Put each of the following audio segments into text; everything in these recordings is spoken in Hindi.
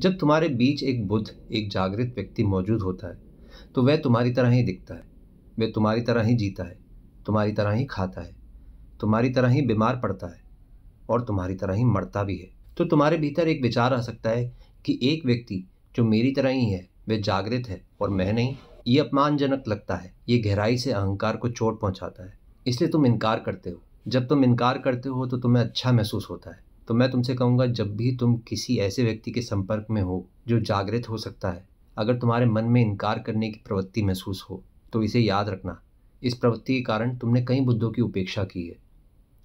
जब तुम्हारे बीच एक बुद्ध एक जागृत व्यक्ति मौजूद होता है तो वह तुम्हारी तरह ही दिखता है वह तुम्हारी तरह ही जीता है तुम्हारी तरह ही खाता है तुम्हारी तरह ही बीमार पड़ता है और तुम्हारी तरह ही मरता भी है तो तुम्हारे भीतर एक विचार आ सकता है कि एक व्यक्ति जो मेरी तरह ही है वह जागृत है और मैं नहीं ये अपमानजनक लगता है ये गहराई से अहंकार को चोट पहुंचाता है इसलिए तुम इनकार करते हो जब तुम इनकार करते हो तो तुम्हें अच्छा महसूस होता है तो मैं तुमसे कहूँगा जब भी तुम किसी ऐसे व्यक्ति के संपर्क में हो जो जागृत हो सकता है अगर तुम्हारे मन में इनकार करने की प्रवृत्ति महसूस हो तो इसे याद रखना इस प्रवृत्ति के कारण तुमने कई बुद्धों की उपेक्षा की है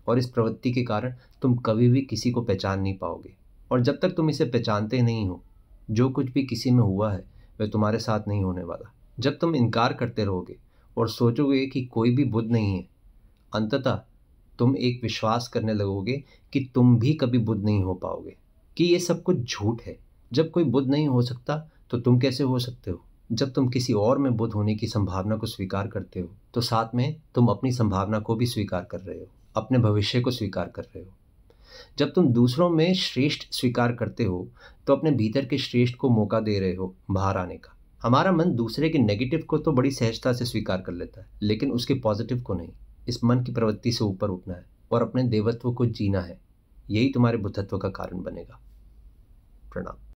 और इस प्रवृत्ति के कारण तुम कभी भी किसी को पहचान नहीं पाओगे और जब तक तुम इसे पहचानते नहीं हो जो कुछ भी किसी में हुआ है वह तुम्हारे साथ नहीं होने वाला जब तुम इनकार करते रहोगे और सोचोगे कि कोई भी बुद्ध नहीं है अंततः तुम एक विश्वास करने लगोगे कि तुम भी कभी बुद्ध नहीं हो पाओगे कि ये सब कुछ झूठ है जब कोई बुद्ध नहीं हो सकता तो तुम कैसे हो सकते हो जब तुम किसी और में बुद्ध होने की संभावना को स्वीकार करते हो तो साथ में तुम अपनी संभावना को भी स्वीकार कर रहे हो अपने भविष्य को स्वीकार कर रहे हो जब तुम दूसरों में श्रेष्ठ स्वीकार करते हो तो अपने भीतर के श्रेष्ठ को मौका दे रहे हो बाहर आने का हमारा मन दूसरे के नेगेटिव को तो बड़ी सहजता से स्वीकार कर लेता है लेकिन उसके पॉजिटिव को नहीं इस मन की प्रवृत्ति से ऊपर उठना है और अपने देवत्व को जीना है यही तुम्हारे बुद्धत्व का कारण बनेगा प्रणाम